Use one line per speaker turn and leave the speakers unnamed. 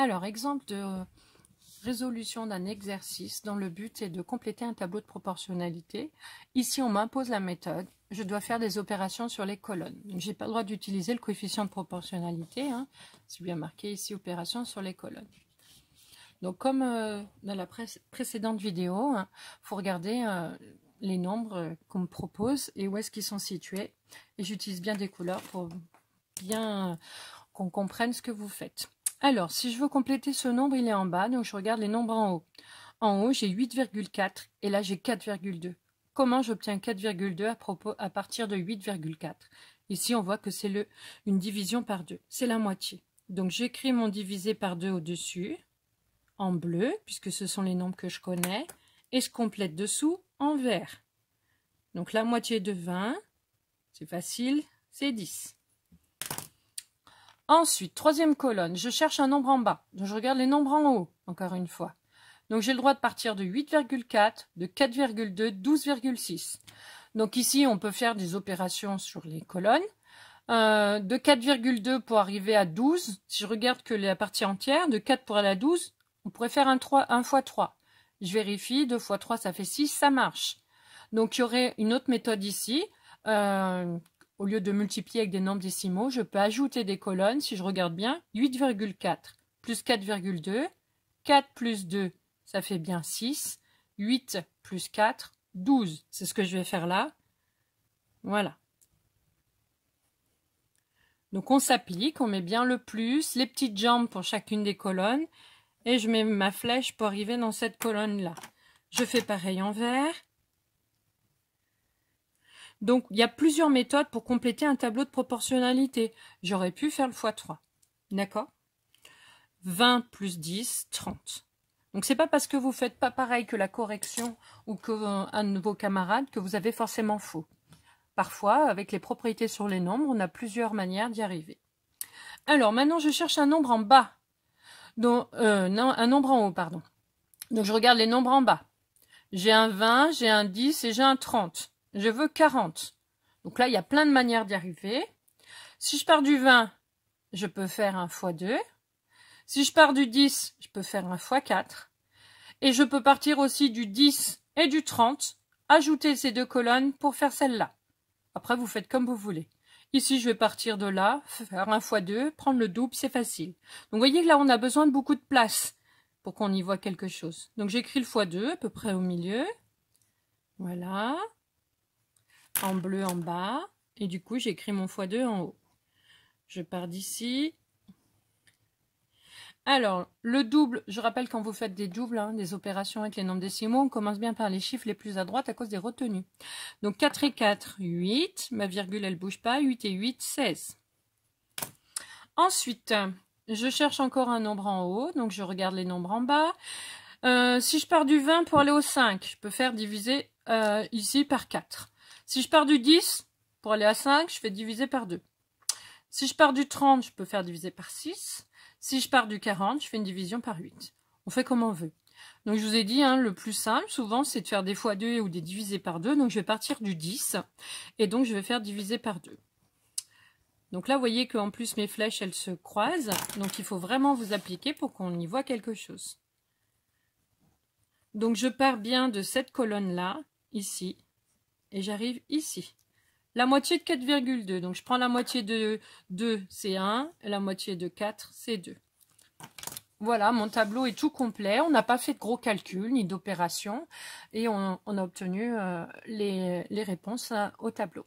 Alors, exemple de euh, résolution d'un exercice dont le but est de compléter un tableau de proportionnalité. Ici, on m'impose la méthode. Je dois faire des opérations sur les colonnes. Je n'ai pas le droit d'utiliser le coefficient de proportionnalité. Hein. C'est bien marqué ici, opération sur les colonnes. Donc, comme euh, dans la précédente vidéo, il hein, faut regarder euh, les nombres qu'on me propose et où est-ce qu'ils sont situés. Et j'utilise bien des couleurs pour bien qu'on comprenne ce que vous faites. Alors, si je veux compléter ce nombre, il est en bas, donc je regarde les nombres en haut. En haut, j'ai 8,4 et là, j'ai 4,2. Comment j'obtiens 4,2 à, propos, à partir de 8,4 Ici, on voit que c'est une division par deux, C'est la moitié. Donc, j'écris mon divisé par deux au-dessus, en bleu, puisque ce sont les nombres que je connais, et je complète dessous en vert. Donc, la moitié de 20, c'est facile, c'est 10. Ensuite, troisième colonne, je cherche un nombre en bas. Donc je regarde les nombres en haut, encore une fois. Donc j'ai le droit de partir de 8,4, de 4,2, 12,6. Donc ici, on peut faire des opérations sur les colonnes. Euh, de 4,2 pour arriver à 12. Si je regarde que la partie entière, de 4 pour aller à 12, on pourrait faire un, 3, x 3. Je vérifie, 2 fois 3, ça fait 6, ça marche. Donc, il y aurait une autre méthode ici, euh, au lieu de multiplier avec des nombres décimaux, je peux ajouter des colonnes, si je regarde bien, 8,4 plus 4,2, 4 plus 2, ça fait bien 6, 8 plus 4, 12, c'est ce que je vais faire là. Voilà. Donc on s'applique, on met bien le plus, les petites jambes pour chacune des colonnes, et je mets ma flèche pour arriver dans cette colonne-là. Je fais pareil en vert, donc, il y a plusieurs méthodes pour compléter un tableau de proportionnalité. J'aurais pu faire le x3. D'accord 20 plus 10, 30. Donc, c'est pas parce que vous faites pas pareil que la correction ou que euh, un de vos camarades que vous avez forcément faux. Parfois, avec les propriétés sur les nombres, on a plusieurs manières d'y arriver. Alors, maintenant, je cherche un nombre en bas. Donc, euh, non, un nombre en haut, pardon. Donc, je regarde les nombres en bas. J'ai un 20, j'ai un 10 et j'ai un 30 je veux 40. Donc là, il y a plein de manières d'y arriver. Si je pars du 20, je peux faire un x2. Si je pars du 10, je peux faire un x4. Et je peux partir aussi du 10 et du 30, ajouter ces deux colonnes pour faire celle-là. Après, vous faites comme vous voulez. Ici, je vais partir de là, faire un x2, prendre le double, c'est facile. Donc, vous voyez que là, on a besoin de beaucoup de place pour qu'on y voit quelque chose. Donc, j'écris le x2 à peu près au milieu. Voilà en bleu en bas. Et du coup, j'écris mon x2 en haut. Je pars d'ici. Alors, le double, je rappelle quand vous faites des doubles, hein, des opérations avec les nombres décimaux, on commence bien par les chiffres les plus à droite à cause des retenues. Donc 4 et 4, 8. Ma virgule, elle bouge pas. 8 et 8, 16. Ensuite, je cherche encore un nombre en haut, donc je regarde les nombres en bas. Euh, si je pars du 20 pour aller au 5, je peux faire diviser euh, ici par 4. Si je pars du 10 pour aller à 5, je fais diviser par 2. Si je pars du 30, je peux faire diviser par 6. Si je pars du 40, je fais une division par 8. On fait comme on veut. Donc je vous ai dit, hein, le plus simple souvent, c'est de faire des fois 2 ou des divisés par 2. Donc je vais partir du 10 et donc je vais faire diviser par 2. Donc là, vous voyez qu'en plus mes flèches, elles se croisent. Donc il faut vraiment vous appliquer pour qu'on y voit quelque chose. Donc je pars bien de cette colonne-là, ici, et j'arrive ici. La moitié de 4,2, donc je prends la moitié de 2, c'est 1, et la moitié de 4, c'est 2. Voilà, mon tableau est tout complet. On n'a pas fait de gros calculs ni d'opérations et on, a obtenu euh, les, réponses euh, au tableau.